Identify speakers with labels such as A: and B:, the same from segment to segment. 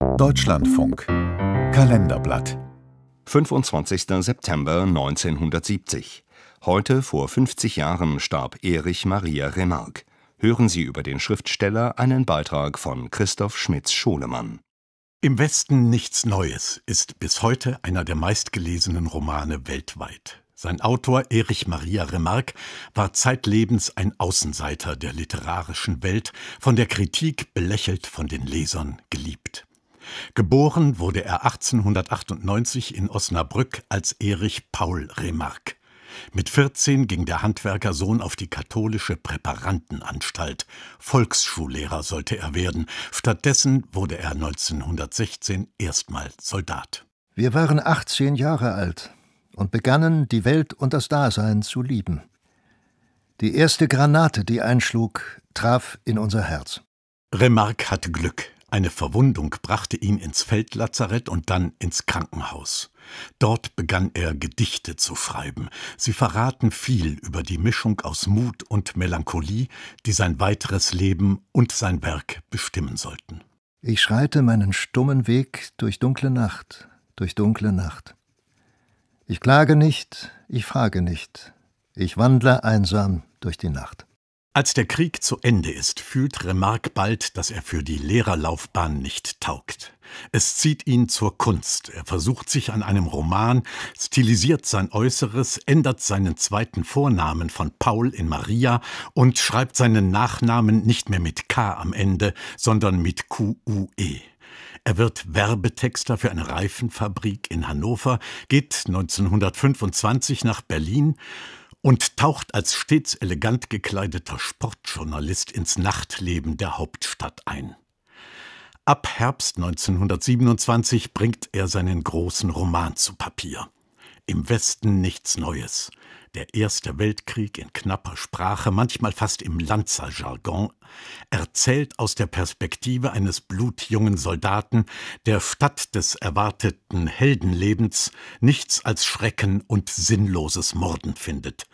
A: Deutschlandfunk Kalenderblatt 25. September 1970. Heute vor 50 Jahren starb Erich Maria
B: Remarque. Hören Sie über den Schriftsteller einen Beitrag von Christoph Schmitz-Scholemann. Im Westen nichts Neues ist bis heute einer der meistgelesenen Romane weltweit. Sein Autor Erich Maria Remarque war zeitlebens ein Außenseiter der literarischen Welt, von der Kritik belächelt, von den Lesern geliebt. Geboren wurde er 1898 in Osnabrück als Erich Paul Remarque. Mit 14 ging der Handwerkersohn auf die katholische Präparantenanstalt. Volksschullehrer sollte er werden. Stattdessen wurde er 1916 erstmals Soldat. Wir
A: waren 18 Jahre alt und begannen, die Welt und das Dasein zu lieben. Die erste Granate, die einschlug, traf in unser Herz.
B: Remarque hatte Glück. Eine Verwundung brachte ihn ins Feldlazarett und dann ins Krankenhaus. Dort begann er Gedichte zu schreiben. Sie verraten viel über die Mischung aus Mut und Melancholie, die sein weiteres Leben und sein Werk bestimmen sollten. Ich schreite
A: meinen stummen Weg durch dunkle Nacht, durch dunkle Nacht. Ich klage nicht, ich frage nicht, ich wandle einsam durch die Nacht.
B: Als der Krieg zu Ende ist, fühlt Remarque bald, dass er für die Lehrerlaufbahn nicht taugt. Es zieht ihn zur Kunst. Er versucht sich an einem Roman, stilisiert sein Äußeres, ändert seinen zweiten Vornamen von Paul in Maria und schreibt seinen Nachnamen nicht mehr mit K am Ende, sondern mit QUE. Er wird Werbetexter für eine Reifenfabrik in Hannover, geht 1925 nach Berlin und taucht als stets elegant gekleideter Sportjournalist ins Nachtleben der Hauptstadt ein. Ab Herbst 1927 bringt er seinen großen Roman zu Papier. Im Westen nichts Neues der Erste Weltkrieg in knapper Sprache, manchmal fast im Lanzerjargon, erzählt aus der Perspektive eines blutjungen Soldaten, der statt des erwarteten Heldenlebens nichts als Schrecken und sinnloses Morden findet.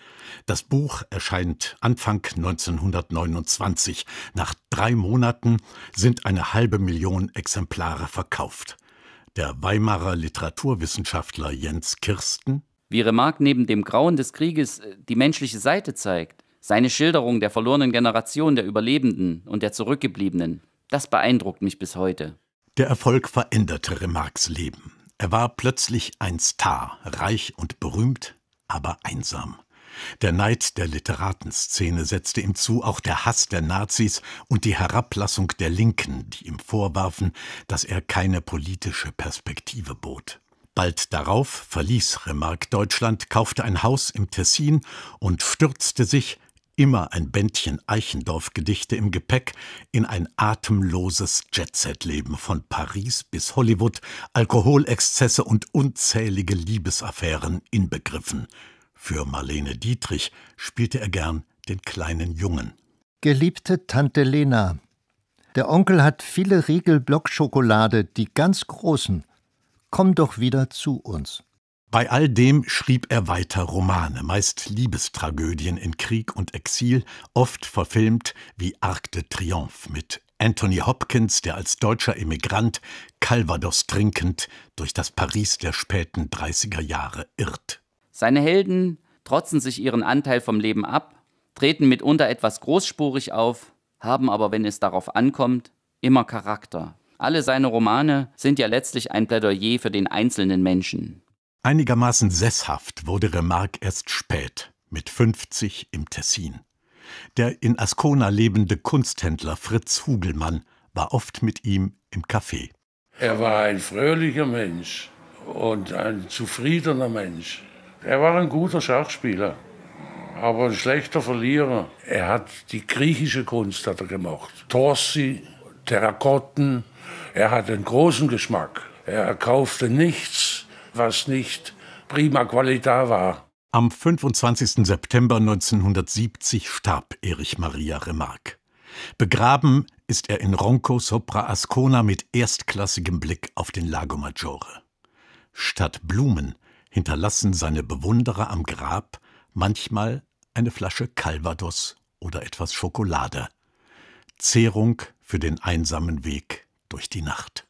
B: Das Buch erscheint Anfang 1929. Nach drei Monaten sind eine halbe Million Exemplare
C: verkauft. Der Weimarer Literaturwissenschaftler Jens Kirsten wie Remarque neben dem Grauen des Krieges äh, die menschliche Seite zeigt, seine Schilderung der verlorenen Generation der Überlebenden und der Zurückgebliebenen, das beeindruckt mich bis heute.
B: Der Erfolg veränderte Remarques Leben. Er war plötzlich ein Star, reich und berühmt, aber einsam. Der Neid der Literatenszene setzte ihm zu, auch der Hass der Nazis und die Herablassung der Linken, die ihm vorwarfen, dass er keine politische Perspektive bot. Bald darauf verließ Remarque Deutschland, kaufte ein Haus im Tessin und stürzte sich, immer ein Bändchen Eichendorff-Gedichte im Gepäck, in ein atemloses Jet-Set-Leben von Paris bis Hollywood, Alkoholexzesse und unzählige Liebesaffären inbegriffen. Für Marlene Dietrich spielte er gern den kleinen Jungen.
A: Geliebte Tante Lena, der Onkel hat viele Riegel Blockschokolade,
B: die ganz großen. Komm doch wieder zu uns. Bei all dem schrieb er weiter Romane, meist Liebestragödien in Krieg und Exil, oft verfilmt wie Arc de Triomphe mit Anthony Hopkins, der als deutscher Emigrant Calvados trinkend durch das Paris der späten 30er Jahre irrt.
C: Seine Helden trotzen sich ihren Anteil vom Leben ab, treten mitunter etwas großspurig auf, haben aber, wenn es darauf ankommt, immer Charakter, alle seine Romane sind ja letztlich ein Plädoyer für den einzelnen Menschen.
B: Einigermaßen sesshaft wurde Remarque erst spät, mit 50 im Tessin. Der in Ascona lebende Kunsthändler Fritz Hugelmann war oft mit ihm im Café. Er war ein fröhlicher Mensch und ein zufriedener Mensch. Er war ein guter Schachspieler, aber ein schlechter Verlierer. Er hat die griechische Kunst hat er gemacht. Torsi Terrakotten. Er hatte einen großen Geschmack. Er kaufte nichts, was nicht prima Qualität war. Am 25. September 1970 starb Erich Maria Remarque. Begraben ist er in Ronco sopra Ascona mit erstklassigem Blick auf den Lago Maggiore. Statt Blumen hinterlassen seine Bewunderer am Grab manchmal eine Flasche Calvados oder etwas
C: Schokolade. Zehrung für den einsamen Weg durch die Nacht.